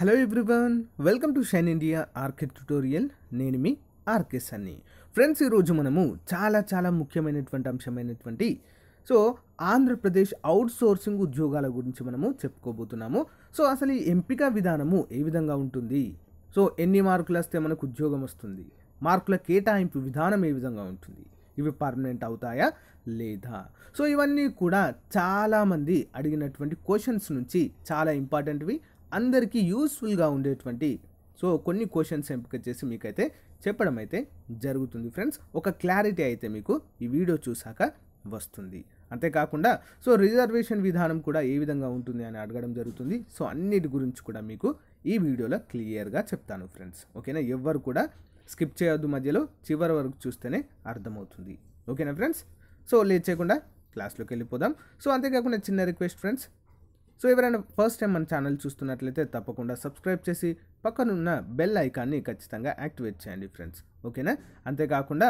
Hello everyone welcome to Shine India RK tutorial నేను మీ RK సన్ని friends ఈరోజు మనము చాలా చాలా ముఖ్యమైనటువంటి అంశమైనటువంటి సో ఆంధ్రప్రదేశ్ అవుట్ సోర్సింగ్ ఉద్యోగాల గురించి మనము చెప్పుకోబోతున్నాము సో అసలు ఈ ఎంపిక విధానము ఏ విధంగా ఉంటుంది సో ఎన్ని మార్కులు వస్తే మనకు ఉద్యోగం వస్తుంది మార్కుల కేటాయింపు విధానం ఏ విధంగా ఉంటుంది ఇవి పర్మనెంట్ అవుతాయా లేదా సో ఇవన్నీ కూడా చాలామంది అడిగినటువంటి క్వశ్చన్స్ నుంచి చాలా ఇంపార్టెంట్వి అందరికీ యూస్ఫుల్గా ఉండేటువంటి సో కొన్ని క్వశ్చన్స్ ఎంపిక చేసి మీకైతే చెప్పడం అయితే జరుగుతుంది ఫ్రెండ్స్ ఒక క్లారిటీ అయితే మీకు ఈ వీడియో చూశాక వస్తుంది అంతేకాకుండా సో రిజర్వేషన్ విధానం కూడా ఏ విధంగా ఉంటుంది అని అడగడం జరుగుతుంది సో అన్నిటి గురించి కూడా మీకు ఈ వీడియోలో క్లియర్గా చెప్తాను ఫ్రెండ్స్ ఓకేనా ఎవ్వరు కూడా స్కిప్ చేయొద్దు మధ్యలో చివరి వరకు చూస్తేనే అర్థమవుతుంది ఓకేనా ఫ్రెండ్స్ సో లేట్ చేయకుండా క్లాస్లోకి వెళ్ళిపోదాం సో అంతేకాకుండా చిన్న రిక్వెస్ట్ ఫ్రెండ్స్ సో ఎవరైనా ఫస్ట్ టైం మన ఛానల్ చూస్తున్నట్లయితే తప్పకుండా సబ్స్క్రైబ్ చేసి పక్కనున్న బెల్ ఐకాన్ని ఖచ్చితంగా యాక్టివేట్ చేయండి ఫ్రెండ్స్ ఓకేనా అంతేకాకుండా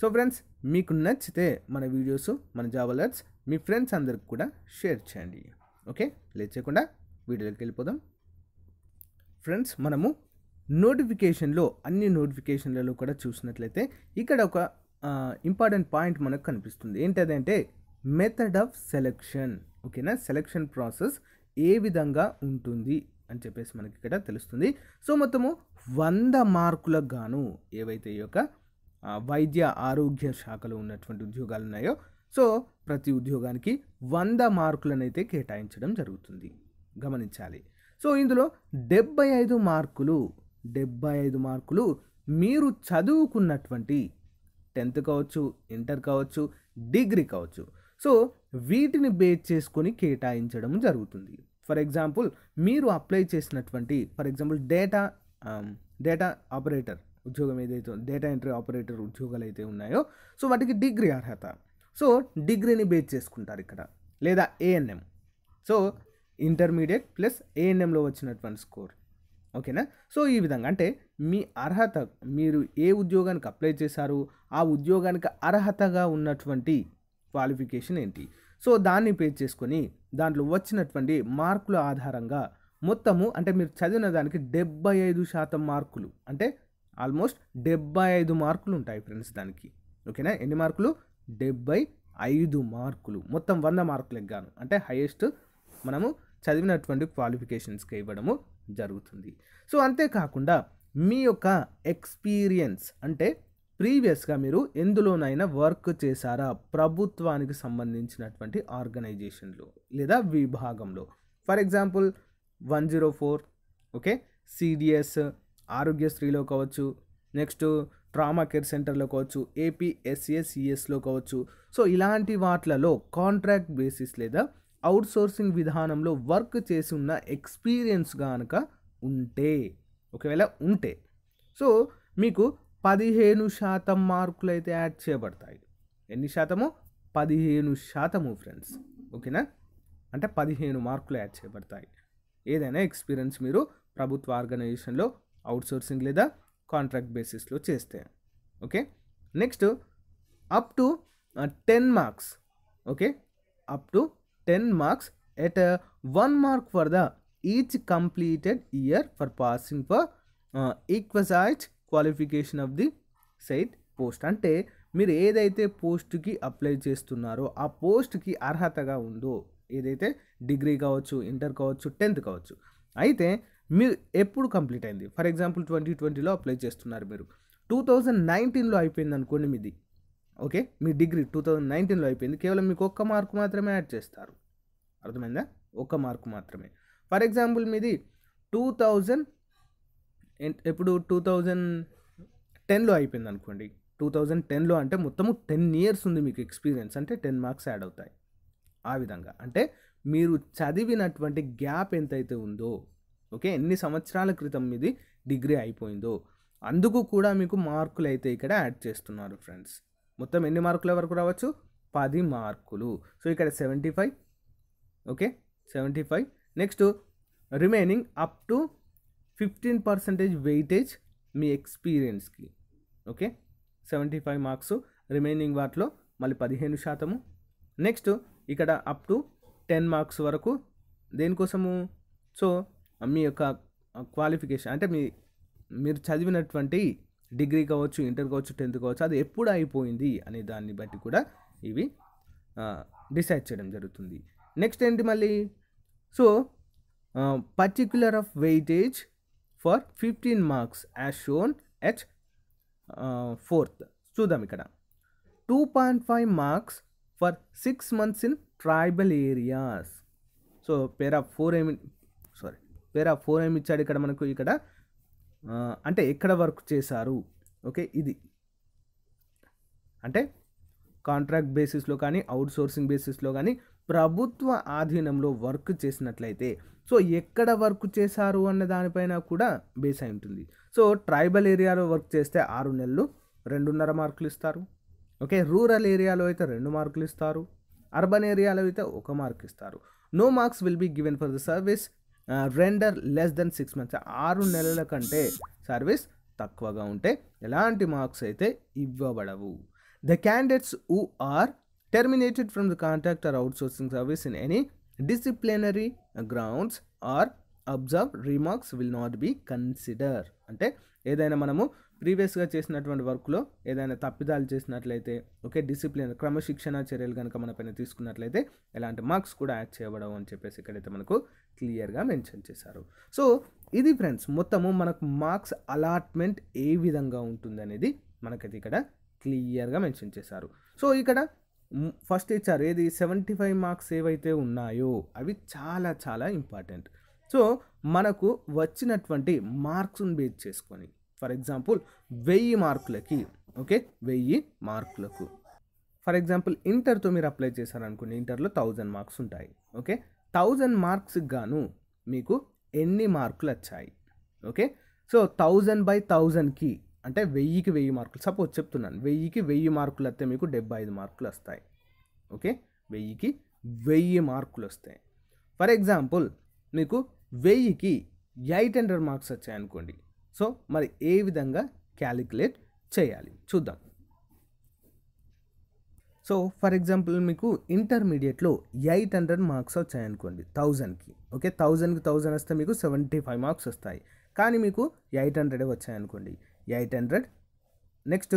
సో ఫ్రెండ్స్ మీకు నచ్చితే మన వీడియోస్ మన జాబ్ అలర్ట్స్ మీ ఫ్రెండ్స్ అందరికి కూడా షేర్ చేయండి ఓకే లేచేయకుండా వీడియోలోకి వెళ్ళిపోదాం ఫ్రెండ్స్ మనము నోటిఫికేషన్లో అన్ని నోటిఫికేషన్లలో కూడా చూసినట్లయితే ఇక్కడ ఒక ఇంపార్టెంట్ పాయింట్ మనకు కనిపిస్తుంది ఏంటదంటే మెథడ్ ఆఫ్ సెలెక్షన్ ఓకేనా సెలక్షన్ ప్రాసెస్ ఏ విధంగా ఉంటుంది అని చెప్పేసి మనకి ఇక్కడ తెలుస్తుంది సో మొత్తము వంద మార్కులకు గాను ఏవైతే ఈ వైద్య ఆరోగ్య శాఖలో ఉన్నటువంటి ఉద్యోగాలు ఉన్నాయో సో ప్రతి ఉద్యోగానికి వంద మార్కులనైతే కేటాయించడం జరుగుతుంది గమనించాలి సో ఇందులో డెబ్బై ఐదు మార్కులు డెబ్బై ఐదు మార్కులు మీరు చదువుకున్నటువంటి టెన్త్ కావచ్చు ఇంటర్ కావచ్చు డిగ్రీ కావచ్చు సో వీటిని బేస్ చేసుకొని కేటాయించడం జరుగుతుంది ఫర్ ఎగ్జాంపుల్ మీరు అప్లై చేసినటువంటి for example data data operator ఉద్యోగం ఏదైతే డేటా ఎంట్రీ ఆపరేటర్ ఉద్యోగాలు అయితే ఉన్నాయో సో వాటికి డిగ్రీ అర్హత సో డిగ్రీని బేస్ చేసుకుంటారు ఇక్కడ లేదా ఏఎన్ఎం సో ఇంటర్మీడియట్ ప్లస్ ఏఎన్ఎంలో వచ్చినటువంటి స్కోర్ ఓకేనా సో ఈ విధంగా అంటే మీ అర్హత మీరు ఏ ఉద్యోగానికి అప్లై చేశారు ఆ ఉద్యోగానికి అర్హతగా ఉన్నటువంటి క్వాలిఫికేషన్ ఏంటి సో దాన్ని పేజ్ చేసుకొని దాంట్లో వచ్చినటువంటి మార్కుల ఆధారంగా మొత్తము అంటే మీరు చదివిన దానికి డెబ్బై ఐదు శాతం మార్కులు అంటే ఆల్మోస్ట్ డెబ్బై ఐదు మార్కులు ఉంటాయి ఫ్రెండ్స్ దానికి ఓకేనా ఎన్ని మార్కులు డెబ్బై ఐదు మార్కులు మొత్తం వంద మార్కులకు గాను అంటే హైయెస్ట్ మనము చదివినటువంటి క్వాలిఫికేషన్స్కి ఇవ్వడము జరుగుతుంది సో అంతేకాకుండా మీ యొక్క ఎక్స్పీరియన్స్ అంటే ప్రీవియస్గా మీరు ఎందులోనైనా వర్క్ చేశారా ప్రభుత్వానికి సంబంధించినటువంటి ఆర్గనైజేషన్లో లేదా విభాగంలో for example one zero four okay CDS ఆరోగ్యశ్రీలో కావచ్చు నెక్స్ట్ ట్రామా కేర్ సెంటర్లో కావచ్చు ఏపీఎస్ఏసిఎస్లో కావచ్చు సో ఇలాంటి వాట్లలో కాంట్రాక్ట్ బేసిస్ లేదా సోర్సింగ్ విధానంలో వర్క్ చేసి ఉన్న ఎక్స్పీరియన్స్ కనుక ఉంటే ఒకవేళ ఉంటే సో మీకు పదిహేను శాతం మార్కులు అయితే యాడ్ చేయబడతాయి ఎన్ని శాతము పదిహేను శాతము ఫ్రెండ్స్ ఓకేనా అంటే పదిహేను మార్కులు యాడ్ చేయబడతాయి ఏదైనా ఎక్స్పీరియన్స్ మీరు ప్రభుత్వ ఆర్గనైజేషన్లో అవుట్సోర్సింగ్ లేదా కాంట్రాక్ట్ బేసిస్లో చేస్తే okay next up to ten marks okay up to ten marks at one mark for the each completed year for passing for equalise qualification of the site post అంటే మీరు ఏదైతే పోస్ట్కి అప్లై చేస్తున్నారో ఆ పోస్ట్కి అర్హతగా ఉందో ఏదైతే డిగ్రీ కావచ్చు ఇంటర్ కావచ్చు టెన్త్ కావచ్చు అయితే మీరు ఎప్పుడు కంప్లీట్ అయింది ఫర్ ఎగ్జాంపుల్ ట్వంటీ ట్వంటీలో అప్లై చేస్తున్నారు మీరు టూ థౌజండ్ నైన్టీన్లో అయిపోయింది అనుకోండి మీది ఓకే మీ డిగ్రీ టూ థౌజండ్ నైన్టీన్లో అయిపోయింది కేవలం మీకు ఒక్క మార్కు మాత్రమే యాడ్ చేస్తారు అర్థమైందా ఒక్క మార్కు మాత్రమే ఫర్ ఎగ్జాంపుల్ మీది టూ థౌజండ్ ఎప్పుడు టూ థౌజండ్ టెన్లో అయిపోయింది అనుకోండి టూ థౌజండ్ టెన్లో అంటే మొత్తము టెన్ ఇయర్స్ ఉంది మీకు ఎక్స్పీరియన్స్ అంటే టెన్ మార్క్స్ యాడ్ అవుతాయి ఆ విధంగా అంటే మీరు చదివినటువంటి గ్యాప్ ఎంతైతే ఉందో ఓకే ఎన్ని సంవత్సరాల క్రితం మీది డిగ్రీ అయిపోయిందో అందుకు కూడా మీకు మార్కులు అయితే ఇక్కడ యాడ్ చేస్తున్నారు ఫ్రెండ్స్ మొత్తం ఎన్ని మార్కుల వరకు రావచ్చు పది మార్కులు సో ఇక్కడ seventy five okay seventy five next remaining up to fifteen percentage weightage మీ ఎక్స్పీరియన్స్కి okay seventy five marks remaining వాటిలో మళ్ళీ పదిహేను శాతము నెక్స్ట్ ఇక్కడ అప్ టు టెన్ మార్క్స్ వరకు దేనికోసము సో మీ యొక్క క్వాలిఫికేషన్ అంటే మీ మీరు చదివినటువంటి డిగ్రీ కావచ్చు ఇంటర్ కావచ్చు టెన్త్ కావచ్చు అది ఎప్పుడు అయిపోయింది అనే దాన్ని బట్టి కూడా ఇవి డిసైడ్ చేయడం జరుగుతుంది నెక్స్ట్ ఏంటి మళ్ళీ so particular of weightage for fifteen marks as shown H fourth చూద్దాం ఇక్కడ two point five marks for six months in tribal areas so para four ఏమి సారీ ఆఫ్ ఫోర్ ఏమి ఇచ్చాడు ఇక్కడ మనకు ఇక్కడ అంటే ఎక్కడ వర్క్ చేశారు ఓకే ఇది అంటే కాంట్రాక్ట్ బేసిస్లో కానీ అవుట్ సోర్సింగ్ బేసిస్లో కానీ ప్రభుత్వ ఆధీనంలో వర్క్ చేసినట్లయితే సో ఎక్కడ వర్క్ చేశారు అన్న దానిపైన కూడా బేస్ అయి ఉంటుంది సో ట్రైబల్ ఏరియాలో వర్క్ చేస్తే ఆరు నెలలు రెండున్నర మార్కులు ఇస్తారు ఓకే రూరల్ ఏరియాలో అయితే రెండు మార్కులు ఇస్తారు అర్బన్ ఏరియాలో అయితే ఒక మార్క్ ఇస్తారు no marks will be given for the service render less than six months ఆరు నెలల కంటే సర్వీస్ తక్కువగా ఉంటే ఎలాంటి మార్క్స్ అయితే ఇవ్వబడవు the candidates who are terminated from the contract or outsourcing service in any disciplinary grounds or observe remarks will not be consider అంటే ఏదైనా మనము ప్రీవియస్గా చేసినటువంటి వర్క్లో ఏదైనా తప్పిదాలు చేసినట్లయితే ఓకే డిసిప్లిన్ క్రమశిక్షణ చర్యలు కనుక మన పైన తీసుకున్నట్లయితే ఎలాంటి మార్క్స్ కూడా యాడ్ చేయబడవు అని చెప్పేసి ఇక్కడైతే మనకు క్లియర్గా మెన్షన్ చేశారు సో ఇది ఫ్రెండ్స్ మొత్తము మనకు మార్క్స్ అలాట్మెంట్ ఏ విధంగా ఉంటుంది అనేది మనకైతే ఇక్కడ క్లియర్గా మెన్షన్ చేశారు సో ఇక్కడ ఫస్ట్ ఇచ్చారు ఏది సెవెంటీ ఫైవ్ మార్క్స్ ఏవైతే ఉన్నాయో అవి చాలా చాలా ఇంపార్టెంట్ సో మనకు వచ్చినటువంటి మార్క్స్ని బేస్ చేసుకొని ఫర్ ఎగ్జాంపుల్ వెయ్యి మార్కులకి ఓకే వెయ్యి మార్కులకు ఫర్ ఎగ్జాంపుల్ ఇంటర్తో మీరు అప్లై చేశారనుకోండి ఇంటర్లో థౌజండ్ మార్క్స్ ఉంటాయి ఓకే థౌజండ్ మార్క్స్కి గాను మీకు ఎన్ని మార్కులు వచ్చాయి ఓకే సో థౌజండ్ బై థౌజండ్కి అంటే వెయ్యికి వెయ్యి మార్కులు సపోజ్ చెప్తున్నాను వెయ్యికి వెయ్యి మార్కులు వస్తే మీకు డెబ్బై ఐదు మార్కులు వస్తాయి ఓకే వెయ్యికి వెయ్యి మార్కులు వస్తాయి ఫర్ ఎగ్జాంపుల్ మీకు వెయ్యికి ఎయిట్ హండ్రెడ్ మార్క్స్ వచ్చాయి అనుకోండి సో మరి ఏ విధంగా క్యాలిక్యులేట్ చేయాలి చూద్దాం సో ఫర్ ఎగ్జాంపుల్ మీకు ఇంటర్మీడియట్లో ఎయిట్ హండ్రెడ్ మార్క్స్ వచ్చాయనుకోండి థౌజండ్కి ఓకే థౌజండ్కి థౌజండ్ వస్తే మీకు సెవెంటీ ఫైవ్ మార్క్స్ వస్తాయి కానీ మీకు ఎయిట్ హండ్రెడే వచ్చాయనుకోండి eight hundred next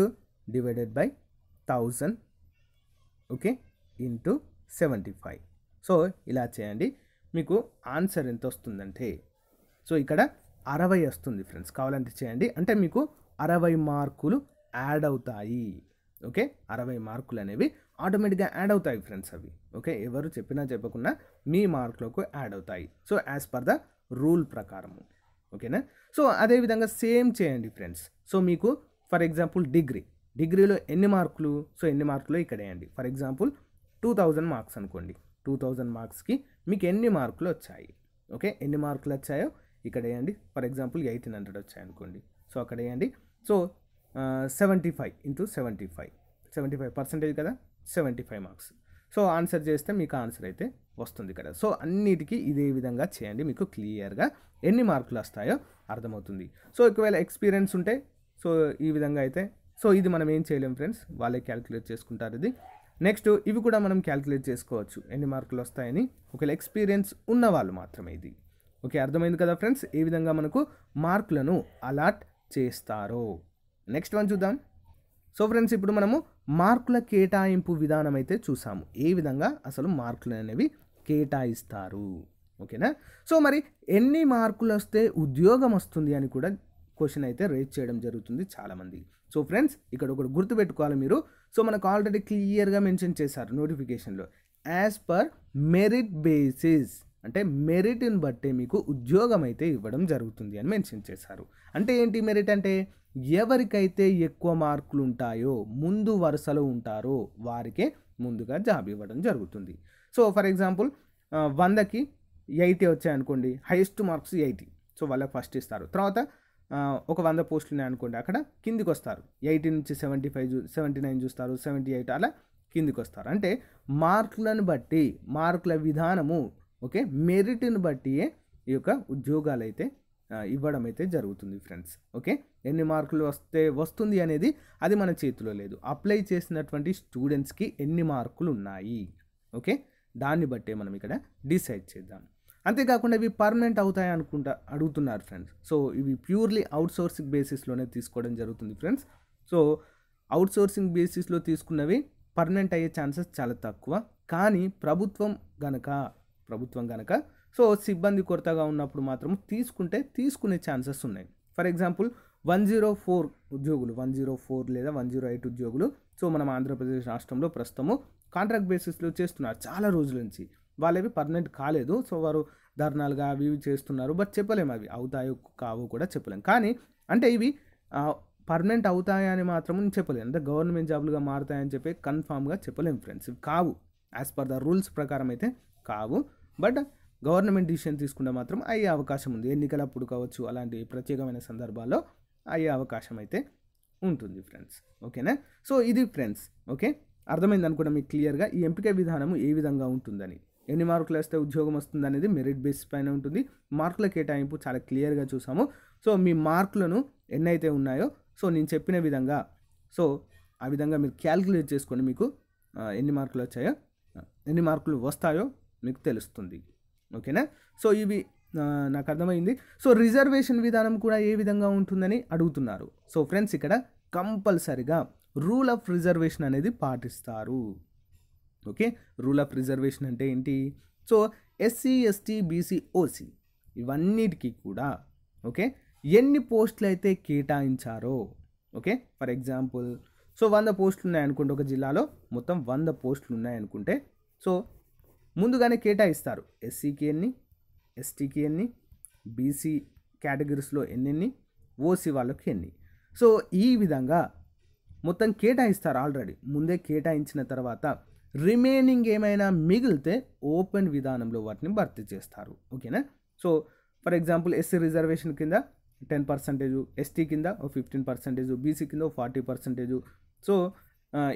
divided by thousand okay into seventy five so ఇలా చేయండి మీకు ఆన్సర్ ఎంత వస్తుందంటే సో ఇక్కడ అరవై వస్తుంది ఫ్రెండ్స్ కావాలంటే చేయండి అంటే మీకు అరవై మార్కులు యాడ్ అవుతాయి ఓకే అరవై మార్కులు అనేవి ఆటోమేటిక్గా యాడ్ అవుతాయి ఫ్రెండ్స్ అవి ఓకే ఎవరు చెప్పినా చెప్పకుండా మీ మార్కులకు యాడ్ అవుతాయి so as per the rule ప్రకారము ఓకేనా సో అదేవిధంగా సేమ్ చేయండి ఫ్రెండ్స్ సో మీకు ఫర్ ఎగ్జాంపుల్ డిగ్రీ డిగ్రీలో ఎన్ని మార్కులు సో ఎన్ని మార్కులు ఇక్కడ వేయండి for example two thousand marks అనుకోండి టూ థౌజండ్ మార్క్స్కి మీకు ఎన్ని మార్కులు వచ్చాయి ఓకే ఎన్ని మార్కులు వచ్చాయో ఇక్కడ వేయండి ఫర్ ఎగ్జాంపుల్ ఎయిటీన్ హండ్రెడ్ వచ్చాయి అనుకోండి సో అక్కడ వేయండి so seventy five into seventy five seventy five percentage కదా seventy five marks so answer చేస్తే మీకు ఆన్సర్ అయితే వస్తుంది ఇక్కడ సో అన్నిటికీ ఇదే విధంగా చేయండి మీకు క్లియర్గా ఎన్ని మార్కులు వస్తాయో అర్థమవుతుంది సో ఒకవేళ ఎక్స్పీరియన్స్ ఉంటే సో ఈ విధంగా అయితే సో ఇది మనం ఏం చేయలేం ఫ్రెండ్స్ వాళ్ళే క్యాలిక్యులేట్ చేసుకుంటారు ఇది నెక్స్ట్ ఇవి కూడా మనం క్యాలిక్యులేట్ చేసుకోవచ్చు ఎన్ని మార్కులు వస్తాయని ఒకవేళ ఎక్స్పీరియన్స్ ఉన్న వాళ్ళు మాత్రమే ఇది ఓకే అర్థమైంది కదా ఫ్రెండ్స్ ఏ విధంగా మనకు మార్కులను అలాట్ చేస్తారో నెక్స్ట్ వన్ చూద్దాం సో ఫ్రెండ్స్ ఇప్పుడు మనము మార్కుల కేటాయింపు విధానం అయితే చూసాము ఏ విధంగా అసలు మార్కులు అనేవి కేటాయిస్తారు ఓకేనా సో మరి ఎన్ని మార్కులు వస్తే ఉద్యోగం వస్తుంది అని కూడా క్వశ్చన్ అయితే రేజ్ చేయడం జరుగుతుంది చాలామంది సో ఫ్రెండ్స్ ఇక్కడ ఒకటి గుర్తుపెట్టుకోవాలి మీరు సో మనకు ఆల్రెడీ క్లియర్గా మెన్షన్ చేశారు నోటిఫికేషన్లో యాజ్ పర్ మెరిట్ బేసిస్ అంటే మెరిట్ని బట్టే మీకు ఉద్యోగం అయితే ఇవ్వడం జరుగుతుంది అని మెన్షన్ చేశారు అంటే ఏంటి మెరిట్ అంటే ఎవరికైతే ఎక్కువ మార్కులు ఉంటాయో ముందు వరుసలో ఉంటారో వారికే ముందుగా జాబ్ ఇవ్వడం జరుగుతుంది సో ఫర్ ఎగ్జాంపుల్ వందకి ఎయిటీ వచ్చాయనుకోండి హైయెస్ట్ మార్క్స్ ఎయిటీ సో వాళ్ళకి ఫస్ట్ ఇస్తారు తర్వాత ఒక వంద పోస్టులు ఉన్నాయి అనుకోండి అక్కడ కిందికి వస్తారు ఎయిటీ నుంచి సెవెంటీ ఫైవ్ చూ సెవెంటీ నైన్ చూస్తారు సెవెంటీ ఎయిట్ అలా కిందికి వస్తారు అంటే మార్కులను బట్టి మార్కుల విధానము ఓకే మెరిట్ని బట్టి ఈ యొక్క ఉద్యోగాలు అయితే ఇవ్వడం అయితే జరుగుతుంది ఫ్రెండ్స్ ఓకే ఎన్ని మార్కులు వస్తే వస్తుంది అనేది అది మన చేతిలో లేదు అప్లై చేసినటువంటి స్టూడెంట్స్కి ఎన్ని మార్కులు ఉన్నాయి ఓకే దాన్ని బట్టే మనం ఇక్కడ డిసైడ్ చేద్దాం అంతేకాకుండా ఇవి పర్మనెంట్ అవుతాయి అనుకుంటా అడుగుతున్నారు ఫ్రెండ్స్ సో ఇవి ప్యూర్లీ అవుట్సోర్సింగ్ బేసిస్లోనే తీసుకోవడం జరుగుతుంది ఫ్రెండ్స్ సో అవుట్సోర్సింగ్ బేసిస్లో తీసుకున్నవి పర్మనెంట్ అయ్యే ఛాన్సెస్ చాలా తక్కువ కానీ ప్రభుత్వం గనక ప్రభుత్వం గనక సో సిబ్బంది కొరతగా ఉన్నప్పుడు మాత్రం తీసుకుంటే తీసుకునే ఛాన్సెస్ ఉన్నాయి for example one zero four ఉద్యోగులు వన్ జీరో ఫోర్ లేదా వన్ జీరో ఎయిట్ ఉద్యోగులు సో మనం ఆంధ్రప్రదేశ్ రాష్ట్రంలో ప్రస్తుతము కాంట్రాక్ట్ బేసిస్లో చేస్తున్నారు చాలా రోజుల నుంచి వాళ్ళేవి పర్మనెంట్ కాలేదు సో వారు ధర్నాలుగా అవి ఇవి చేస్తున్నారు బట్ చెప్పలేము అవి అవుతాయో కావు కూడా చెప్పలేము కానీ అంటే ఇవి పర్మనెంట్ అవుతాయని మాత్రం నేను చెప్పలేను అంటే గవర్నమెంట్ జాబ్లుగా మారుతాయని చెప్పి కన్ఫామ్గా చెప్పలేము ఫ్రెండ్స్ ఇవి కావు యాజ్ పర్ ద రూల్స్ ప్రకారం అయితే కావు బట్ గవర్నమెంట్ డిసిషన్ తీసుకుంటే మాత్రం అయ్యే అవకాశం ఉంది ఎన్నికలప్పుడు కావచ్చు అలాంటి ప్రత్యేకమైన సందర్భాల్లో అయ్యే అవకాశం అయితే ఉంటుంది ఫ్రెండ్స్ ఓకేనా సో ఇది ఫ్రెండ్స్ ఓకే అర్థమైంది అనుకుంటే మీకు క్లియర్గా ఈ ఎంపిక విధానము ఏ విధంగా ఉంటుందని ఎన్ని మార్కులు వేస్తే ఉద్యోగం వస్తుంది అనేది మెరిట్ బేస్ పైన ఉంటుంది మార్కుల కేటాయింపు చాలా క్లియర్గా చూసాము సో మీ మార్కులను ఎన్నైతే ఉన్నాయో సో నేను చెప్పిన విధంగా సో ఆ విధంగా మీరు క్యాల్కులేట్ చేసుకొని మీకు ఎన్ని మార్కులు వచ్చాయో ఎన్ని మార్కులు వస్తాయో మీకు తెలుస్తుంది ఓకేనా సో ఇవి నాకు అర్థమైంది సో రిజర్వేషన్ విధానం కూడా ఏ విధంగా ఉంటుందని అడుగుతున్నారు సో ఫ్రెండ్స్ ఇక్కడ కంపల్సరిగా రూల్ ఆఫ్ రిజర్వేషన్ అనేది పాటిస్తారు ఓకే రూల్ ఆఫ్ రిజర్వేషన్ అంటే ఏంటి so SC ST BC OC ఇవన్నిటికీ కూడా ఓకే ఎన్ని పోస్టులు అయితే కేటాయించారో ఓకే ఫర్ ఎగ్జాంపుల్ సో వంద పోస్టులు ఉన్నాయనుకుంటే ఒక జిల్లాలో మొత్తం వంద పోస్టులు ఉన్నాయనుకుంటే సో ముందుగానే కేటాయిస్తారు ఎస్సీకి ఎన్ని ఎస్టీకి ఎన్ని బీసీ కేటగిరీస్లో ఎన్నెన్ని ఓసీ వాళ్ళకి ఎన్ని సో ఈ విధంగా మొత్తం కేటాయిస్తారు ఆల్రెడీ ముందే కేటాయించిన తర్వాత రిమైనింగ్ ఏమైనా మిగిలితే ఓపెన్ విధానంలో వాటిని భర్తీ చేస్తారు ఓకేనా so for example SC reservation కింద టెన్ పర్సెంటేజ్ ఎస్టీ కింద ఫిఫ్టీన్ పర్సెంటేజ్ బీసీ కింద ఫార్టీ పర్సెంటేజ్ సో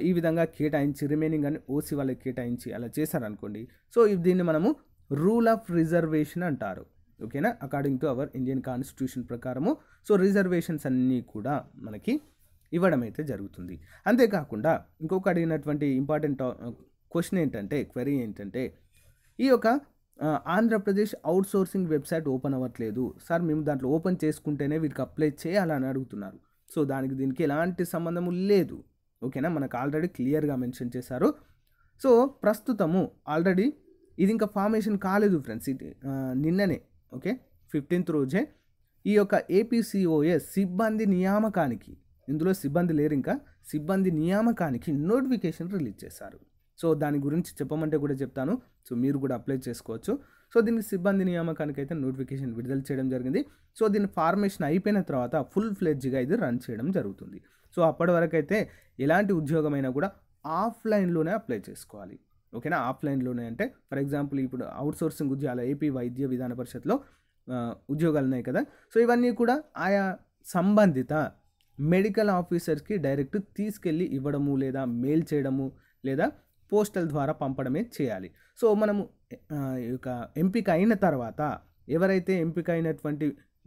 ఈ విధంగా కేటాయించి రిమైనింగ్ అని ఓసీ వాళ్ళకి కేటాయించి అలా చేశారనుకోండి సో దీన్ని మనము రూల్ ఆఫ్ రిజర్వేషన్ అంటారు ఓకేనా according to our Indian constitution ప్రకారము సో రిజర్వేషన్స్ అన్నీ కూడా మనకి ఇవ్వడం అయితే జరుగుతుంది అంతేకాకుండా ఇంకొక అడిగినటువంటి ఇంపార్టెంట్ క్వశ్చన్ ఏంటంటే క్వరీ ఏంటంటే ఈ యొక్క ఆంధ్రప్రదేశ్ అవుట్సోర్సింగ్ వెబ్సైట్ ఓపెన్ అవ్వట్లేదు సార్ మేము దాంట్లో ఓపెన్ చేసుకుంటేనే వీరికి అప్లై చేయాలని అడుగుతున్నారు సో దానికి దీనికి ఎలాంటి సంబంధము లేదు ఓకేనా మనకు ఆల్రెడీ క్లియర్గా మెన్షన్ చేశారు సో ప్రస్తుతము ఆల్రెడీ ఇది ఇంకా ఫార్మేషన్ కాలేదు ఫ్రెండ్స్ ఇది నిన్ననే ఓకే ఫిఫ్టీన్త్ రోజే ఈ యొక్క ఏపీసీఓఎస్ సిబ్బంది నియామకానికి ఇందులో సిబ్బంది లేరు ఇంకా సిబ్బంది నియామకానికి నోటిఫికేషన్ రిలీజ్ చేశారు సో దాని గురించి చెప్పమంటే కూడా చెప్తాను సో మీరు కూడా అప్లై చేసుకోవచ్చు సో దీనికి సిబ్బంది నియామకానికి అయితే నోటిఫికేషన్ విడుదల చేయడం జరిగింది సో దీని ఫార్మేషన్ అయిపోయిన తర్వాత ఫుల్ ఫ్లెడ్జ్గా ఇది రన్ చేయడం జరుగుతుంది సో అప్పటి వరకు అయితే ఎలాంటి ఉద్యోగమైనా కూడా ఆఫ్లైన్లోనే అప్లై చేసుకోవాలి ఓకేనా ఆఫ్లైన్లోనే అంటే ఫర్ ఎగ్జాంపుల్ ఇప్పుడు అవుట్సోర్సింగ్ ఉద్యోగాలు ఏపీ వైద్య విధాన పరిషత్లో ఉద్యోగాలు ఉన్నాయి కదా సో ఇవన్నీ కూడా ఆయా సంబంధిత మెడికల్ ఆఫీసర్స్కి డైరెక్ట్ తీసుకెళ్ళి ఇవ్వడము లేదా మెయిల్ చేయడము లేదా పోస్టల్ ద్వారా పంపడమే చేయాలి సో మనము యొక్క ఎంపిక అయిన తర్వాత ఎవరైతే ఎంపిక అయినటువంటి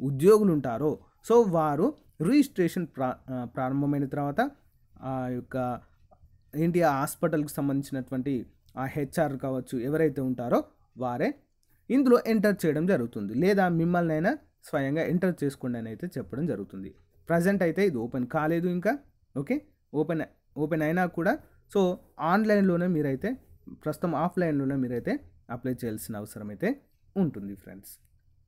ఉద్యోగులు ఉంటారో సో వారు రిజిస్ట్రేషన్ ప్రా ప్రారంభమైన తర్వాత ఆ యొక్క ఏంటి ఆ హాస్పిటల్కి సంబంధించినటువంటి ఆ హెచ్ఆర్ కావచ్చు ఎవరైతే ఉంటారో వారే ఇందులో ఎంటర్ చేయడం జరుగుతుంది లేదా మిమ్మల్నైనా స్వయంగా ఎంటర్ చేసుకోండి అని అయితే చెప్పడం జరుగుతుంది ప్రజెంట్ అయితే ఇది ఓపెన్ కాలేదు ఇంకా ఓకే ఓపెన్ ఓపెన్ అయినా కూడా సో ఆన్లైన్లోనే మీరైతే ప్రస్తుతం ఆఫ్లైన్లోనే మీరైతే అప్లై చేయాల్సిన అవసరం అయితే ఉంటుంది ఫ్రెండ్స్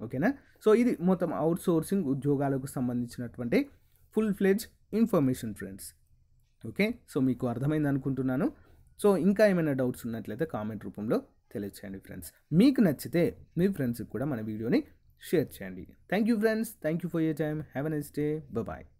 ఓకేనా సో ఇది మొత్తం అవుట్ సోర్సింగ్ ఉద్యోగాలకు సంబంధించినటువంటి full fledge information friends okay so మీకు అర్థమైంది అనుకుంటున్నాను సో ఇంకా ఏమైనా డౌట్స్ ఉన్నట్లయితే కామెంట్ రూపంలో తెలియచేయండి ఫ్రెండ్స్ మీకు నచ్చితే మీ ఫ్రెండ్స్కి కూడా మన వీడియోని share Chandy. Thank you friends. Thank you for your time. Have a nice day. Bye bye.